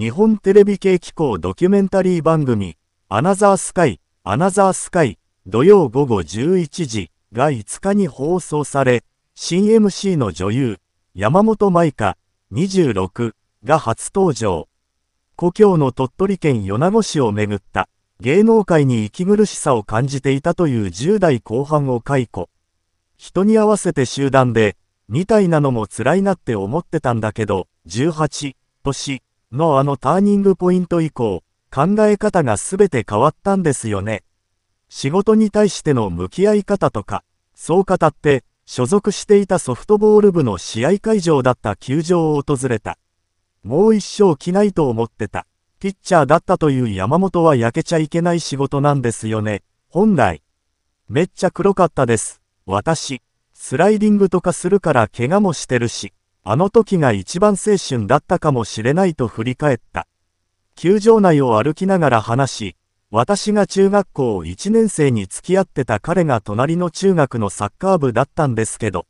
日本テレビ系機構ドキュメンタリー番組、アナザースカイ、アナザースカイ、土曜午後11時が5日に放送され、新 MC の女優、山本舞香、26が初登場。故郷の鳥取県米子市をめぐった芸能界に息苦しさを感じていたという10代後半を解雇。人に合わせて集団で、みたいなのも辛いなって思ってたんだけど、18、年、のあのターニングポイント以降、考え方が全て変わったんですよね。仕事に対しての向き合い方とか、そう語って、所属していたソフトボール部の試合会場だった球場を訪れた。もう一生着ないと思ってた。ピッチャーだったという山本は焼けちゃいけない仕事なんですよね。本来。めっちゃ黒かったです。私。スライディングとかするから怪我もしてるし。あの時が一番青春だったかもしれないと振り返った。球場内を歩きながら話し、私が中学校1年生に付き合ってた彼が隣の中学のサッカー部だったんですけど、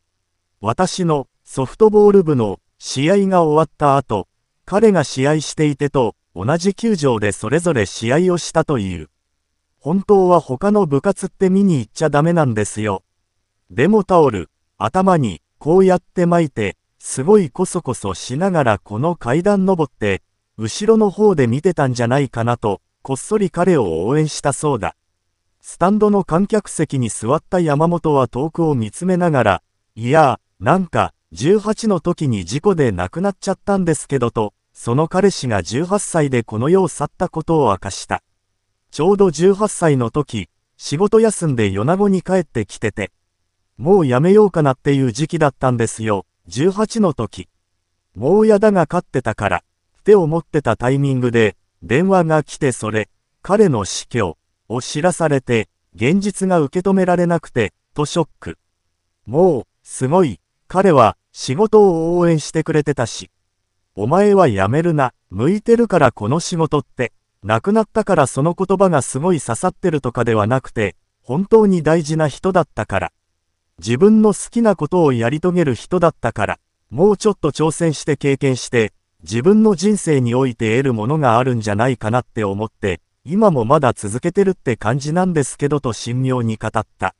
私のソフトボール部の試合が終わった後、彼が試合していてと同じ球場でそれぞれ試合をしたという。本当は他の部活って見に行っちゃダメなんですよ。でもタオル、頭にこうやって巻いて、すごいこそこそしながらこの階段登って、後ろの方で見てたんじゃないかなと、こっそり彼を応援したそうだ。スタンドの観客席に座った山本は遠くを見つめながら、いやー、なんか、18の時に事故で亡くなっちゃったんですけどと、その彼氏が18歳でこの世を去ったことを明かした。ちょうど18歳の時、仕事休んで米子に帰ってきてて、もうやめようかなっていう時期だったんですよ。18の時、もうやだが飼ってたから、手を持ってたタイミングで、電話が来てそれ、彼の死去を知らされて、現実が受け止められなくて、とショック。もう、すごい、彼は仕事を応援してくれてたし。お前はやめるな、向いてるからこの仕事って、亡くなったからその言葉がすごい刺さってるとかではなくて、本当に大事な人だったから。自分の好きなことをやり遂げる人だったから、もうちょっと挑戦して経験して、自分の人生において得るものがあるんじゃないかなって思って、今もまだ続けてるって感じなんですけどと神妙に語った。